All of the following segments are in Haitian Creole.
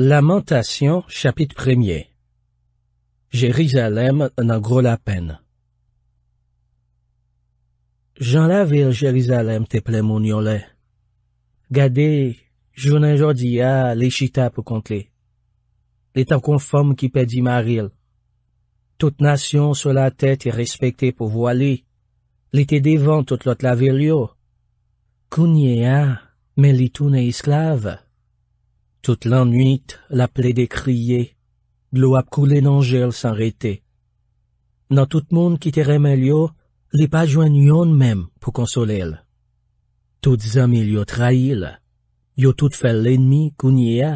Lamentation, chapitre premier Jérusalem n'en gros la peine. Jean la ville Jérusalem te plein mon Gade, je n'ai a dit à l'Échita qui compter Li conforme qui la tête est respectée pour voiler. L'été devant toute l'autre tout la ville yo. Kounye a, Sout l'anuit, la ple de kriye, glou ap koule nan jel san rete. Nan tout moun ki te remel yo, li pa jwen yon menm pou konsolel. Tout zemil yo trail, yo tout fel lenmi kounye a.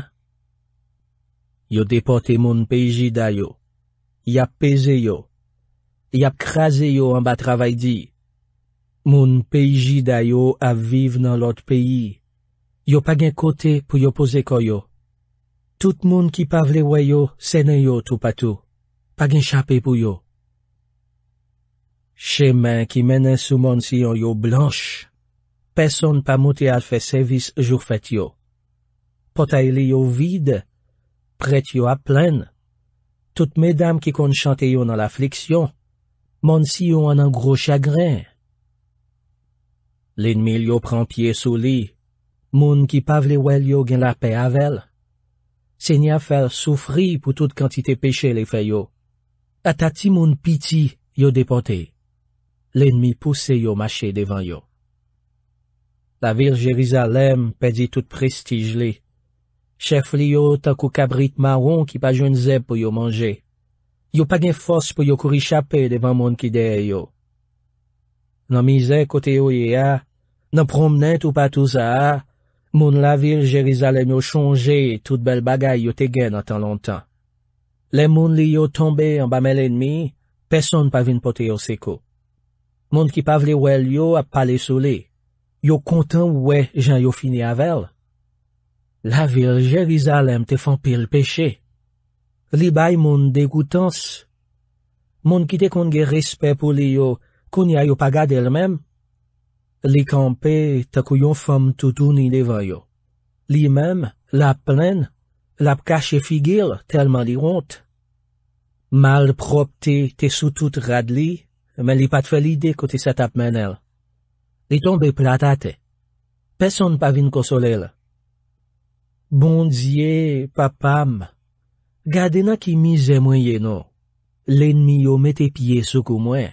Yo depote moun peji dayo, yap peze yo, yap kreze yo an ba travay di. Moun peji dayo ap vive nan lot peyi. Yo pa gen kote pou yo pose koyo. Tout moun ki pavle wayo, senen yo tou patou. Pa gen chapé pou yo. Chemen ki menen sou moun siyon yo blanche. Peson pa mouti alfe sevis jou fetyo. Potay li yo vide, pret yo ap plen. Tout medam ki kon chante yo nan la fliksyon, moun siyon an an gro chagren. Lin mil yo pran pie sou li. Moun ki pavle wel yo gen la pe avel. Se nya fel soufri pou tout kantite peche le fe yo. A tati moun piti yo depote. Lenmi pousse yo mache devan yo. La virjiriza lem pedi tout prestij li. Chef li yo takou kabrit maron ki pa joun zeb pou yo manje. Yo pa gen fos pou yo kourish ape devan moun ki deye yo. Nan mize kote yo ye a, nan promnen tou patou sa a, Moun la vil Jerizalem yo chonje, tout bel bagay yo te gen an tan lontan. Le moun li yo tombe an bamel enmi, peson pa vin pote yo seko. Moun ki pavle wel yo ap pale sole. Yo kontan we jan yo fini avel. La vil Jerizalem te fan pil peche. Li bay moun degoutans. Moun ki te konge respe pou li yo, konya yo pagade el mem. Li kampe, takou yon fom toutouni ne vanyo. Li menm, lap plen, lap kache figil, telman li wont. Mal prop te, te soutout rad li, men li pat fe li de kote se tap men el. Li tombe platate, peson pa vin kosolel. Bondzie, papam, gade na ki mize mwenye nou. Lenmi yo me te pye soukou mwenye.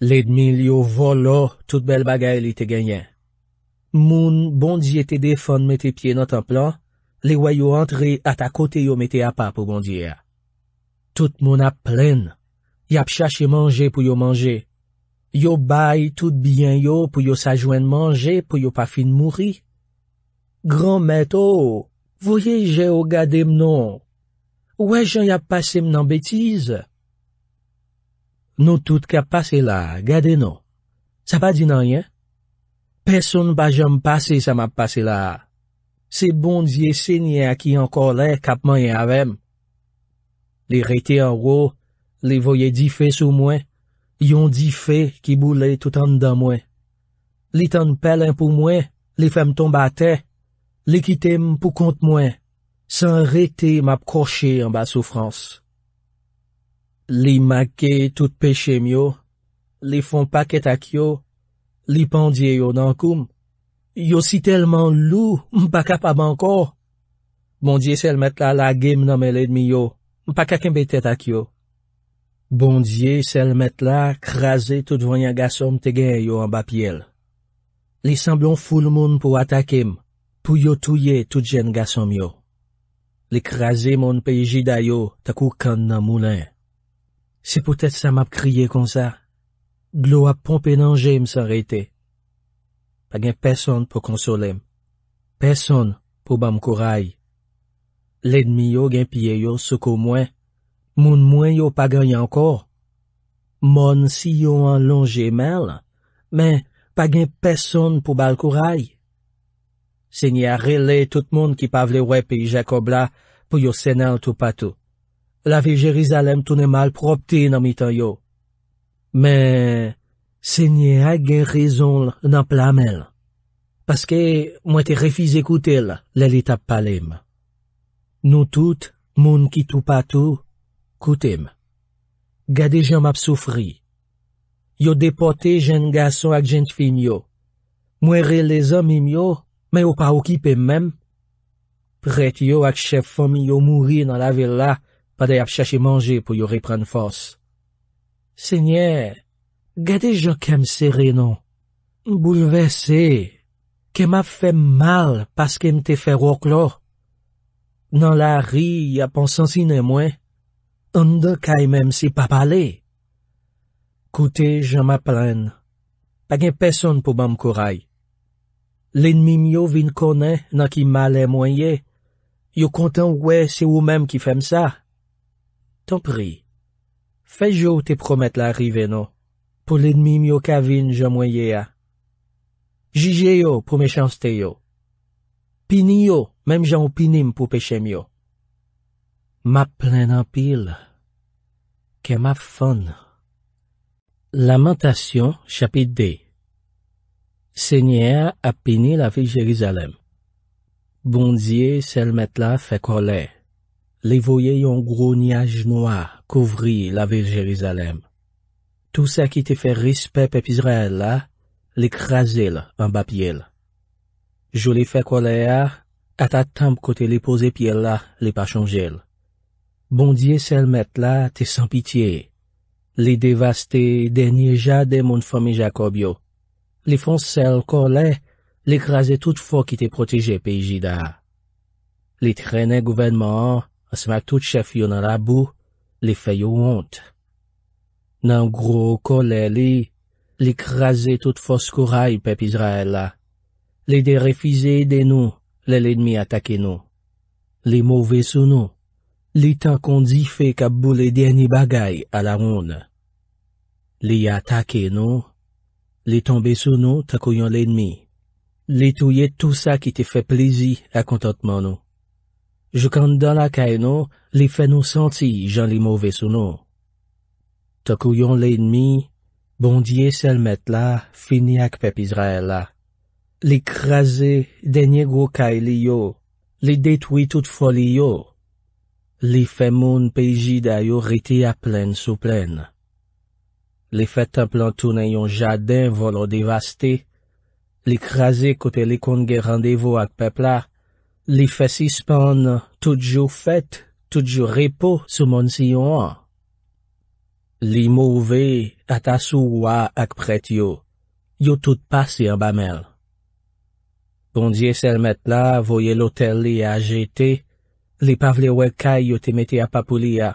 Ledmil yo volo oh, tout bel bagay li te genyen. Moun bondye te defon mette pie notan plan, oh. liway yo antre atakote yo mette apa pou bondye a. Tout moun ap plen, yap chache manje pou yo manje. Yo bay tout bien yo pou yo sajwen manje pou yo pa fin mouri. Gran metto, oh, voyeje yo gade mnon. Ouè jen yap pase mnon betize? Nou tout kap pase la, gade nou. Sa pa di nanyen. Pesoun pa jom pase sa map pase la. Se bon diye senye a ki an kolè kap mayen avèm. Li rete an rou, li voye di fe sou mwen, yon di fe ki boule toutan dan mwen. Li tan pelen pou mwen, li fem ton batè, li kite m pou kont mwen, san rete map koshè an ba soufrans. Li make tout peche myo, li fon pake takyo, li pandye yo nankoum, yo si telman lou, mpaka pa banko. Bondye selmet la lage mnamen ledmi yo, mpaka kembe tetakyo. Bondye selmet la kraze tout vanyan gasom te gen yo an bapiel. Li semblon ful moun pou atakem, pou yo tuye tout jen gasom yo. Li kraze moun peji dayo, takou kanna moulen. Si pou tèt sa map kriye kon sa, glou ap pompe nan jem sa reyte. Pa gen peson pou konsolem. Peson pou bam kouray. Ledmi yo gen piye yo soukou mwen. Moun mwen yo pa ganyan kor. Mon si yo an lon jemel, men pa gen peson pou bal kouray. Se nye a rele tout moun ki pavle wè pi Jacob la pou yo senal tou patou. lave Jerizalem tounen mal propte nan mitan yo. Me, se nye a gen rezon nan plamel. Paske, mwen te refize koutel lelita palem. Nou tout, moun ki tou patou, koutem. Gade jen map soufri. Yo depote jen gason ak jen fin yo. Mwen re le zon mim yo, men yo pa okipe mem. Pret yo ak chef fomi yo mouri nan lave la, pa de ap chache manje pou yo repran fos. Senye, gade jo kem se re non? Boul ve se, kem ap fe mal paskem te fe wak lo? Nan la ri ap ansansi ne mwen, an de kaj mem se pap ale? Koute, jan ma plen. Pag en peson pou mam koray. Len mi myo vin kone nan ki mal e mwen ye, yo kontan we se ou mem ki fem sa. Ton pri, fèj yo te promet la rive nou, pou l'edmim yo kavin jan mwen ye a. Jije yo pou me chanste yo. Pini yo, mem jan ou pinim pou peche myo. Map plen an pil, ke map fon. Lamentasyon, chapit de. Senyer apini la vi Jerizalem. Bondye selmet la fe kolè. Li voye yon gro niyaj noa kouvri la vil Jerizalem. Tou sa ki te fe rispe pe pizre la, li kreze la van ba pye la. Jou li fe kole a, ata tempe kote li pose pye la, li pa chanje la. Bondye sel met la, te san pitiye. Li devaste denye ja de moun fome Jakob yo. Li fon sel kole, li kreze tout fo ki te proteje pe ijida. Li trene gouvenman an, Asma tout chèf yon an rabou, li fè yon honte. Nan gro kò lè li, li krasè tout fòs kouray pep Izrael la. Li dè refize edè nou, lè l'enmi atake nou. Li mòve sou nou, li tan kondi fè kabou li dèni bagay ala honte. Li atake nou, li tombe sou nou takoyon l'enmi. Li touye tout sa ki te fè plezi akontantman nou. Jouk an dan lakay nou, li fè nou santi jan li mouve sou nou. Tokou yon le inmi, bondye selmet la, fini ak pep Izrael la. Li kreze, denye gwo kay li yo, li detwi tout foli yo. Li fè moun peji dayo riti a plen sou plen. Li fè tap lan tou nan yon jaden volo devaste. Li kreze kote li konge randevo ak pepla. Li fè sispan, tout jou fèt, tout jou repò sou moun si yon an. Li mouvè, ata sou wà ak prèt yo. Yo tout pas si an bamèl. Bondye selmèt la, voye lotèl li a jetè. Li pavle wè kaj yo te metè apapou li a.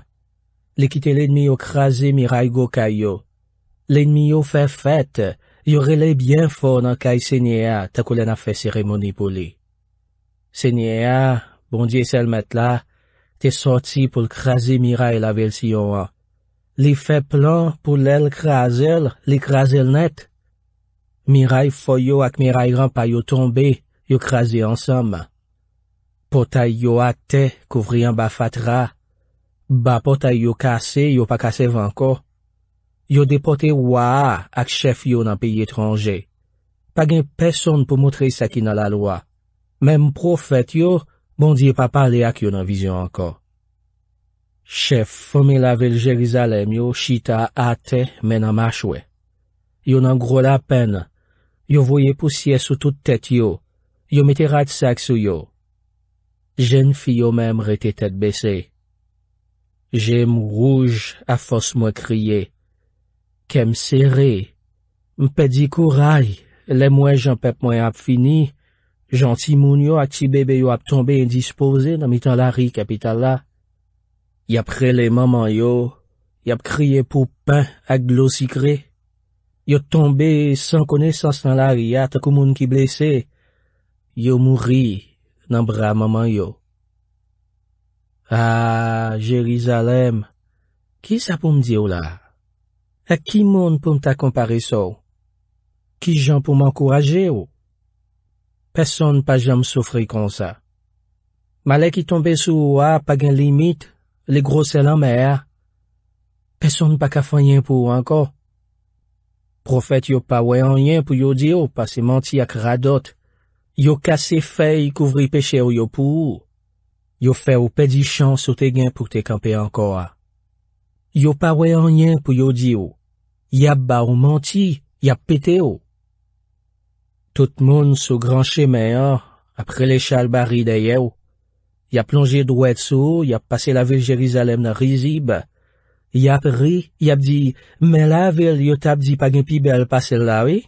Li kite l'enmi yo krasè mi ray go kaj yo. L'enmi yo fè fèt, yo rele bien fò nan kaj sènyè a takou lè na fè siremoni pou li. Se nye a, ah, bon diye sel met la, te soti pou l'kraze miray la vel si yo a. Li fe plan pou l'el kraze l, li kraze l net. Miray fo yo ak miray ran pa yo tombe, yo kraze ansam. Potay yo a te, kouvri an ba fatra. Ba potay yo kase, yo pa kase vanko. Yo depote waa ak chef yo nan piye tronje. Pag en peson pou moutre se ki nan la lwa. Mem profet yo, bondye pa pale ak yo nan vizyon ankon. Chef, fome lavel jelizalem yo, chita ate menan mashwe. Yo nan gro la pen, yo voye pousye sou tout tete yo, yo miterat sak sou yo. Jen fi yo mem rete tete bese. Jem rouj a fos mwen kriye. Kem sere, mpe di kouray, le mwen jan pep mwen ap fini. Janti moun yo ak ti bebe yo ap tombe indispoze nan mi tan la ri kapital la. Yap prele maman yo, yap kriye pou pen ak glosikre. Yo tombe san konesans nan la ri ya takou moun ki blese. Yo mouri nan bra maman yo. A, Jerizalem, ki sa pou m diyo la? A ki moun pou m ta kompare sou? Ki jan pou m ankoraje yo? Peson pa jam soufri kon sa. Malè ki tombe sou ou a, pa gen limit, le grosè lan mè a. Peson pa kafan yen pou anko. Profet yo pa wey an yen pou yo di ou, pa se manti ak radot. Yo kase fey kouvri peche ou yo pou ou. Yo fe ou pedi chan sou te gen pou te kampe anko a. Yo pa wey an yen pou yo di ou. Ya ba ou manti, ya pete ou. Tout moun sou gran cheme a, apre le chal bari deye ou. Ya plonje dwe sou, ya pase la vil Jerizalem nan rizib. Yap ri, yap di, men la vil yo tabdi pagin pibe al pase la vi?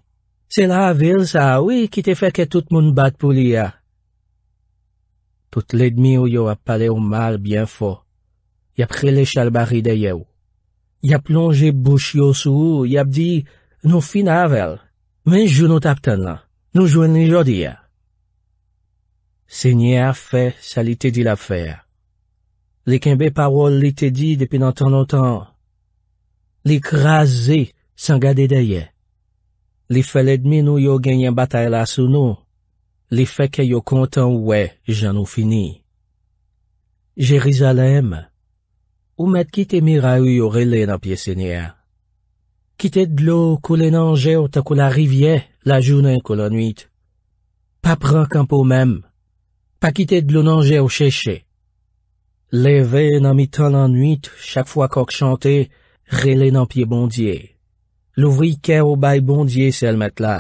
Se la vil sa, wi, ki te feke tout moun bat pou li a. Tout le dmi ou yo ap pale ou mal, bien fo. Yap re le chal bari deye ou. Ya plonje bouch yo sou, yap di, non nou fina a vel, men jou nou tabten la. Nou jwen li jodi ya. Senyè a fè sa li te di la fè. Li kenbe parol li te di depi nan ton non ton. Li krasè san gade deye. Li fè le dmin nou yo genyen batay la sou nou. Li fè kè yo kontan wè jan nou fini. Jerizalem, ou mèt ki te miray yo rele nan piye senyè a. Kitèd glou koulè nanjè ou takou la rivye la jounè koulè nwit. Pa pran kampou mèm. Pa kitèd glou nanjè ou chèchè. Levè nan mitan lan nwit, chak fwa kok chante, relè nan piye bondye. Louvri kè ou bay bondye selmet la.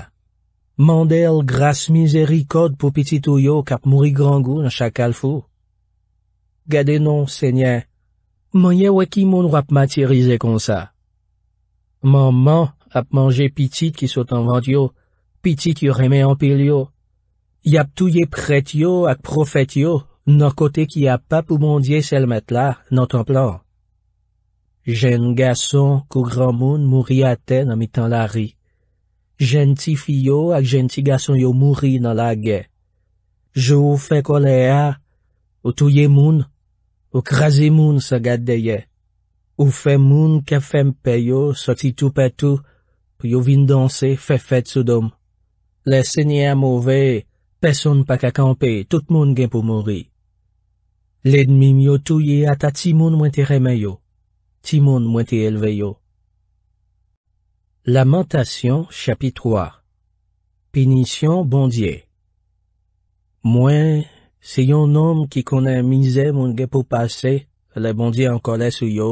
Mandèl gras mizeri kod pou piti touyo kap mouri grangou nan chakal fwo. Gade non, sènyè, mwenye wè ki moun wap matirize kon sa. Manman ap manje pitit ki sot an vant yo, pitit yo reme an pil yo. Yap touye pret yo ak profet yo nan kote ki ap pa pou mondye selmet la nan ton plan. Jen gason kou gran moun mouri ate nan mitan lari. Jen ti fiyo ak jen ti gason yo mouri nan lage. Jou fe kole a, ou touye moun, ou krasi moun sa gadeye. Ou fè moun ke fèm pè yo, soti tou pè tou, pou yo vin danse fè fè tsoudom. Le sènyè mouvè, peson pa kakampè, tout moun gen pou mouri. Le dmim yo tou ye ata ti moun mwen te remè yo, ti moun mwen te elve yo. Lamentasyon, chapitroi. Pinisyon bondye. Mwen, se yon nom ki konen mizè moun gen pou pase, le bondye an kolè sou yo,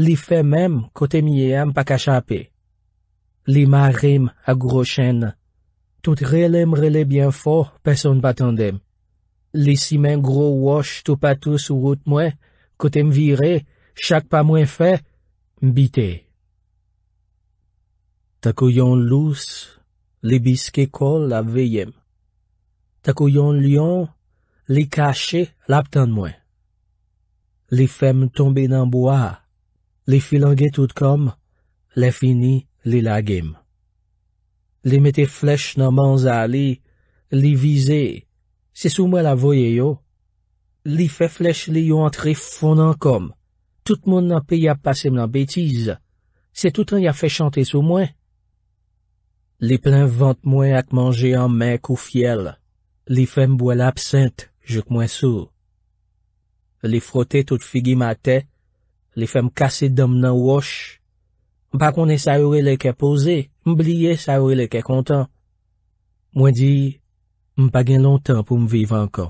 Li fèm mèm kote mye am pa kach apè. Li ma rim a gro chèn. Tout relem relem bien fo, person pa tendem. Li simen gro wosh, tou pa tous wout mwen, kote m virè, chak pa mwen fè, m bite. Takoyon lous, li biske kol la veyem. Takoyon lyon, li kache lap tend mwen. Li fèm tombe nan boa, Li filan gen tout kom, li fini, li lagim. Li mette flech nan manza li, li vize, se sou mwen la voye yo. Li fe flech li yo antre fonan kom, tout moun nan pe ya pase mwen betize, se tout an ya fe chante sou mwen. Li plen vante mwen at manje an men kou fiel, li fem bwe la psint, jok mwen sou. Li frote tout figi ma tete, Li fèm kase dom nan wòsh. Mpa konen sa yore leke pose, mbliye sa yore leke kontan. Mwen di, mpa gen lontan pou mwiv anka.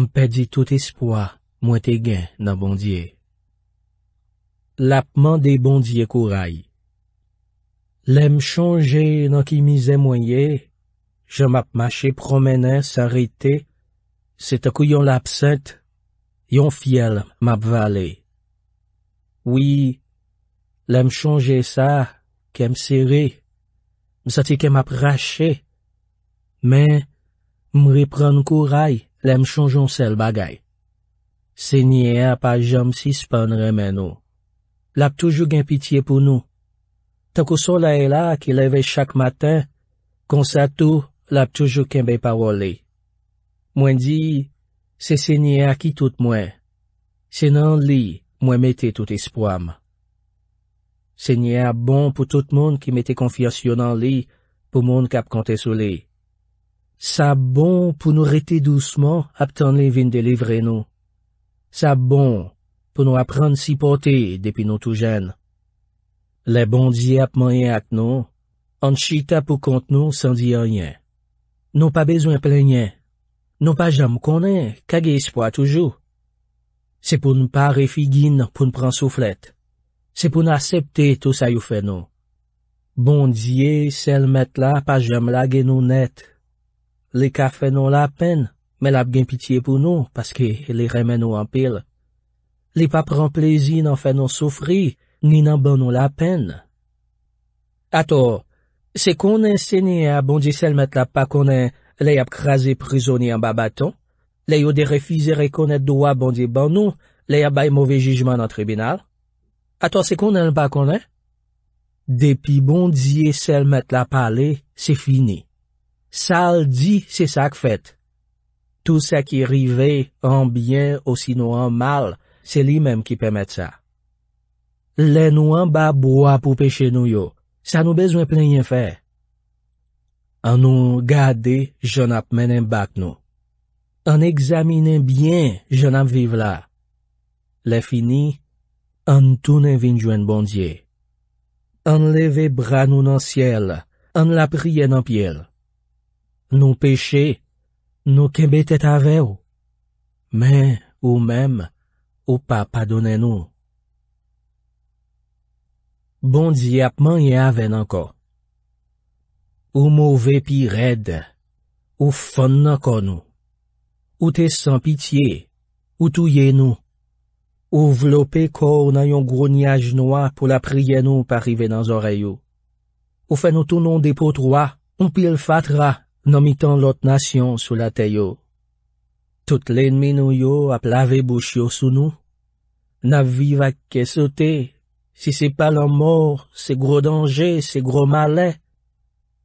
Mpe di tout espoi, mwen te gen nan bondye. Lapman de bondye kouray. Lem chonje nan ki mizè mwenye, jè mapmache promenen sa rete, seta kou yon lapset, yon fiel mapvale. Oui, lèm chonje sa, kem sire, msati kem ap rache, men, mri pran kou ray, lèm chonjon sel bagay. Se nye a pa jom si span remen nou. Lèm toujou gen pitiye pou nou. Takou solay la ki leve chak maten, konsa tou, lèm toujou kem be parole. Mwen di, se se nye a ki tout mwen. Se nan li. Mwen mette tout espwam. Se nye ap bon pou tout moun ki mette konfiyasyon nan li pou moun kap kante sou li. Sa bon pou nou rete douseman ap tan li vin delivre nou. Sa bon pou nou ap rande si pote depi nou tou jen. Le bon di ap mwen ak nou, an chita pou kont nou san di a nyen. Nou pa bezwen plen nyen. Nou pa jam konen kage espwa toujou. Se pou n'pare fi gin pou n'pren souflet. Se pou n'asepte tou sa yo fè nou. Bon diye sel met la pa jem la gen nou net. Le ka fè nou la pen, men la gen pitiye pou nou, paske le remè nou anpil. Le pa pren plezi nan fè nou soufri, ni nan bon nou la pen. Ato, se konen senye a bon diye sel met la pa konen le yap krasi prizoni an babaton, Le yo de refize rekonet dowa bondye ban nou, le ya bay mouve jejman nan tribunal. Ato se konen an pa konen? Depi bondye sel met la pale, se fini. Sal di se sak fet. Tou se ki rive an bien o sino an mal, se li menm ki pemet sa. Le nou an ba bwa pou peche nou yo. Sa nou bezwen plen yon fe. An nou gade joun ap menen bak nou. An examine byen jenam vive la. Bon le fini, an toune vinjwen bondye. An leve brano nan siel, an lapriye nan piel. Nou peche, nou kebetet avè ou. Men ou bon men, ou pa padone nou. Bondye apman ye avè nan ko. Ou mou vepi red, ou fon nan kon nou. Ou te san pitiye, ou touye nou. Ou vlope kou nan yon gro niyaj noua pou la priye nou pa rive nan zoreyo. Ou fe nou tonon de potroa, ou pil fatra, nan mitan lot nasyon sou la teyo. Tout l'enmi nou yo ap lave bouch yo sou nou. Na vivak ke sote, si se palan mor, se gro danje, se gro male.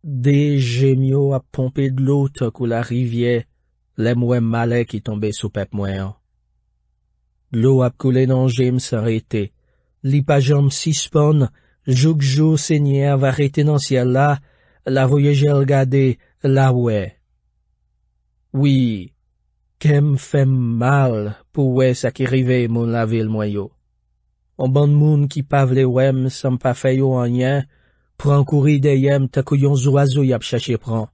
De jem yo ap pompe de lout kou la rivye. lèm wèm malè ki tombe sou pep mwè an. Lou ap koulè nan jèm sa rete, li pa jom sispon, jouk jou se nye avarete nan siel la, la voye jèl gade, la wè. Oui, kem fèm mal pou wè sakirive moun la vil mwè yo. An ban moun ki pavle wèm san pa fè yo an nyen, pran kouri deyèm takou yon zoazou yap chache pran.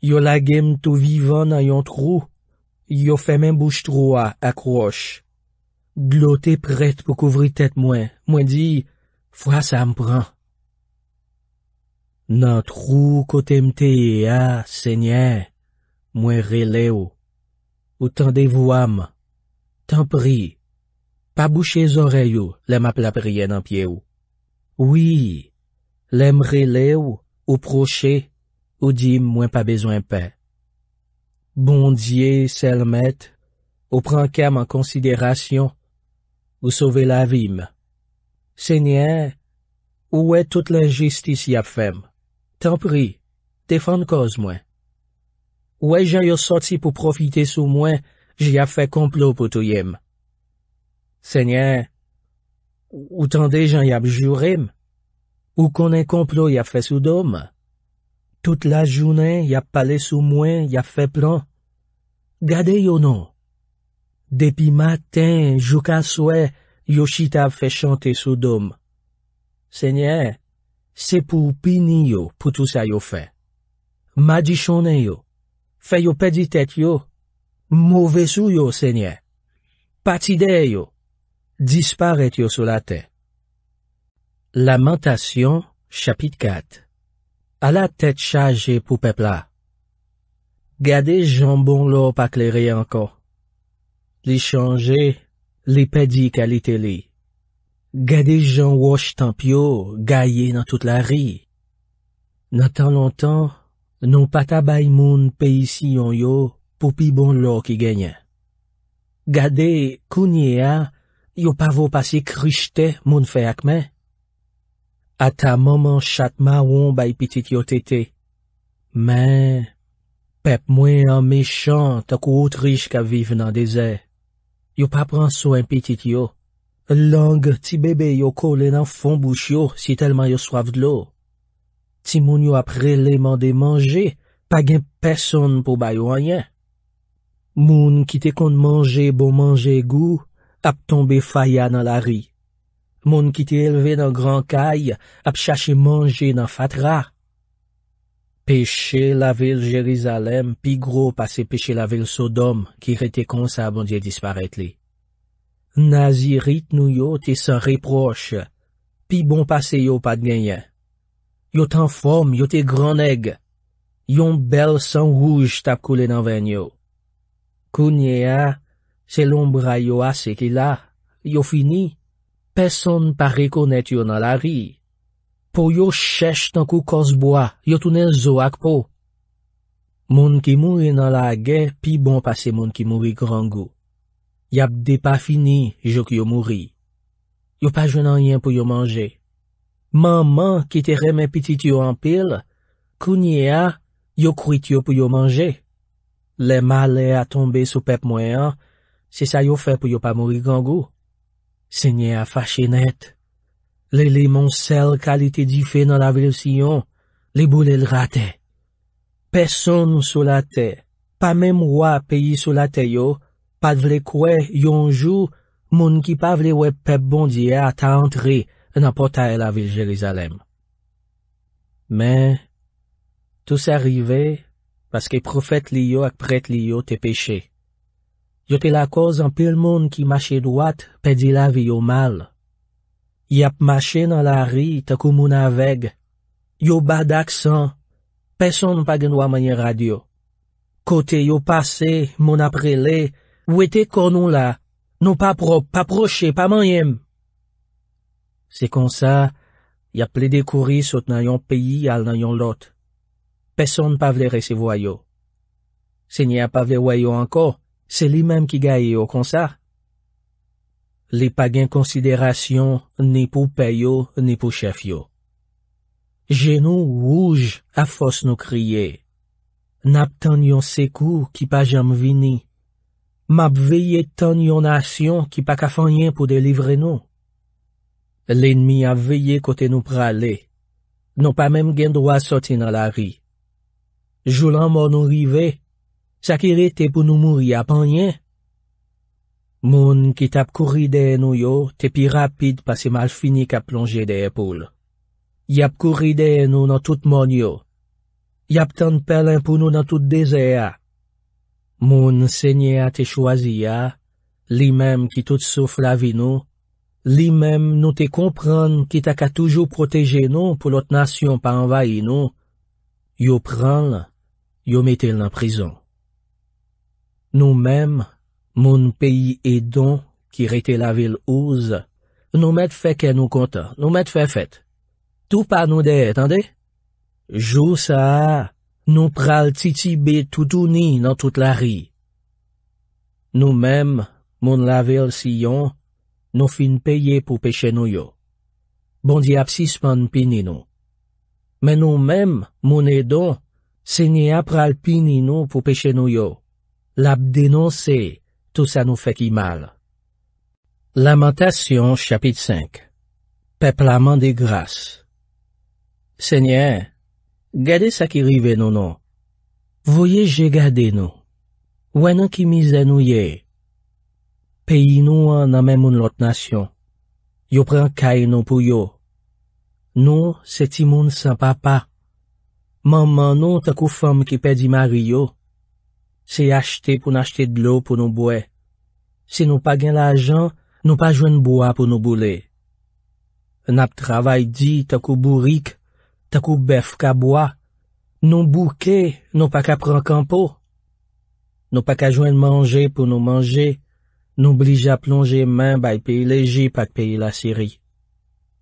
Yo lagem tou vivan nan yon trou, yo femen bouche trou a, akroche. Glote pret pou kouvri tet mwen, mwen di, fwa sa mpren. Nan trou kote mte ya, se nye, mwen rele ou, ou tende vouam, tenpri, pa bouchè zoreyo, lem ap la prien anpye ou. Ou, lem rele ou, ou proche ou, ou dis moi pas besoin paix. bon dieu, celle ou prend-qu'elle ma considération, ou sauver la vie, Seigneur, où est toute l'injustice a fait, me? t'en prie, défends cause, moi. où est je sorti pour profiter sous moi, J'ai fait fait complot pour toi. Seigneur, où tant des gens y juré, me? où qu'on a un complot a fait sous Tout la jounen, ya pale sou mwen, ya fe plan. Gade yo non. Depi maten, jou ka soue, yo chita fe chante sou dom. Senye, se pou pini yo pou tout sa yo fe. Ma di chone yo. Fe yo pedi tet yo. Mouve sou yo, senye. Pati de yo. Disparet yo sou la te. Lamentasyon, chapit kat. A la tet chaje pou pepla. Gade jan bon lop akleri anko. Li chanje, li pedi kalite li. Gade jan wosh tanp yo, gaye nan tout la ri. Na tan lontan, nou pata bay moun pe isi yon yo pou pi bon lop ki genye. Gade kounye a, yo pavo pase krijte moun fe akmen. Ata maman chatman woun bay pitit yo tete. Men, pep mwen an mechant ak ou otrij ka vive nan dese. Yo papran sou an pitit yo. Lang ti bebe yo kolen an fon bouch yo si telman yo swaf glou. Ti moun yo ap releman de manje, pa gen peson pou bay wanyen. Moun ki te kon manje bon manje gou, ap tombe faya nan la ri. moun ki te elve nan gran kay, ap chache manje nan fatra. Peche la vil Jerizalem, pi gro pase peche la vil Sodom, ki rete konsa abonje disparet li. Nazirit nou yo te san reproche, pi bon pase yo pad genyen. Yo tan fom, yo te gran eg, yon bel san wouj tap koule nan ven yo. Kounye a, se lombra yo ase ki la, yo fini, Pèson pa rekonèt yo nan la ri. Po yo chèche tan kou kosboa, yo tounen zo ak po. Moun ki mou yon nan la ge, pi bon pase moun ki mou yon grangou. Yap de pa fini, yo ki yo mou ri. Yo pa jwen an yon pou yo manje. Maman ki te reme pitit yo an pil, kounye a, yo kouit yo pou yo manje. Le male a tombe sou pep mwen an, se sa yo fe pou yo pa mou yon grangou. Senye a fache net, le limon sel kalite di fe nan la vil Siyon, le boule l rate. Peson sou late, pa mem wap peyi sou late yo, pad vle kwe yon jou, moun ki pavle wep pep bondye ata antre nan pota e la vil Jelizalem. Men, tou se arrive, paske profet li yo ak pret li yo te peche. Yo te la koz an pel moun ki mache dwat pe di la vi yo mal. Yap mache nan la ri takou moun aveg. Yo ba dak san. Peson pa genwa mwenye radio. Kote yo pase, moun aprele, wete konon la. Nou pa pro, pa proche, pa mwenyem. Se konsa, yap le dekori sot nan yon peyi al nan yon lot. Peson pa vle rese voyo. Se nye ap pa vle voyo anko, Se li menm ki gaye yo konsa. Li pa gen konsiderasyon ni pou peyo ni pou chef yo. Genou wouj a fos nou kriye. Nap tenyon sekou ki pa jam vini. Map veye tenyon asyon ki pa kafan yen pou delivre nou. Lenmi ap veye kote nou prale. Non pa menm gen dwa soti nan la ri. Joulan moun nou vivey. Sakire te pou nou mou ya panye. Moun ki tap kouri dey nou yo, te pi rapide pa se mal fini ka plonje dey epoul. Yap kouri dey nou nan tout mon yo. Yap tan pelen pou nou nan tout deseya. Moun se nye a te chwazi ya, li mem ki tout souf la vi nou, li mem nou te kompran ki tak a toujou proteje nou pou lot nasyon pa envaye nou, yo pran, yo metel nan prizon. Nou mem, moun peyi edon ki rete la vil ouz, nou met feke nou konta, nou met fe fet. Tou pa nou de, etande? Jou sa, nou pral titi be toutouni nan tout la ri. Nou mem, moun la vil siyon, nou fin peye pou peche nou yo. Bondi ap sispan pininou. Men nou mem, moun edon, se nye ap pral pininou pou peche nou yo. Lap denonse, tout sa nou feki mal. Lamentasyon, chapit 5 Peplaman de Gras Senyen, gade sa ki rive nou nou. Voye je gade nou. Wè nan ki mizè nou ye. Peyi nou an nan men moun lot nasyon. Yo pren kay nou pou yo. Nou se ti moun san papa. Manman nou takou fam ki pedi mari yo. Se y achte pou n'achte d'lou pou nou bwe. Se nou pa gen la jan, nou pa jwen bwa pou nou boule. Nap travay di, takou bourik, takou bef ka bwa. Nou bouke, nou pa ka pran kampo. Nou pa ka jwen manje pou nou manje. Nou blije a plonje men bay peye leji pat peye la siri.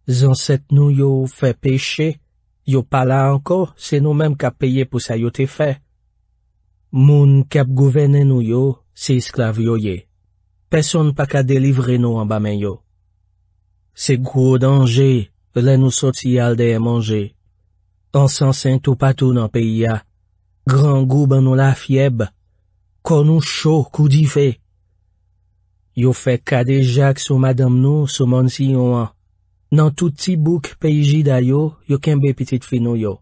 Zan set nou yo fe peche, yo pala anko, se nou menm ka peye pou sa yote fey. Moun kep gouvene nou yo, se esklav yo ye. Peson pa ka delivre nou an ba men yo. Se gwo danje, le nou sot si alde e manje. An san sen tou patou nan peyi ya. Gran gou ban nou la fyeb. Konou chou kou di fe. Yo fe kade jak sou madame nou sou man si yo an. Nan tout ti bouk peyi ji da yo, yo kembe pitit fi nou yo.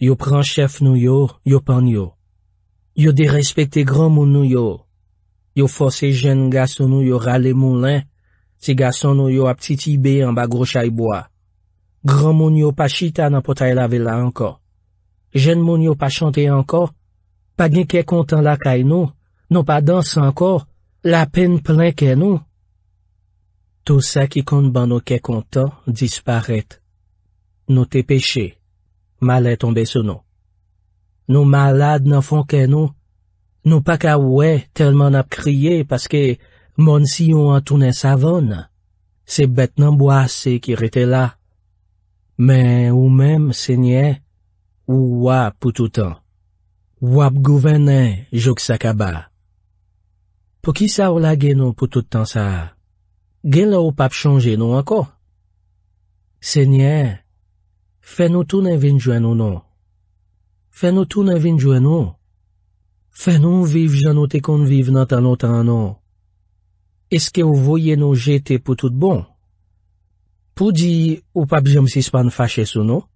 Yo pran chef nou yo, yo pan yo. Yo de respekte gran moun nou yo. Yo fose jen gason nou yo rale moun len, se gason nou yo ap titi be an bagro chayboa. Gran moun yo pa chita nan potay lave la anko. Jen moun yo pa chante anko, pa gen ke kontan la kay nou, nou pa dans anko, la pen plen kay nou. To sa ki kont ban nou ke kontan, disparet. Nou te peche, malen tombe se nou. Nou malade nan fonke nou, nou pa ka wè telman ap kriye paske moun si yon an tonen savon, se bet nan bwa se ki rete la. Men ou menm, senye, ou wap pou toutan. Wap gouvene, jok sakaba. Po ki sa ou la gen nou pou toutan sa, gen la ou pap chanje nou anko. Senye, fe nou tonen vinjwen nou nou. Fè nou tou nan vinjou an nou? Fè nou viv jan nou te kon viv nan tan nou tan an nou? Eske ou voye nou jete pou tout bon? Pou di ou pap jom sispan fache sou nou?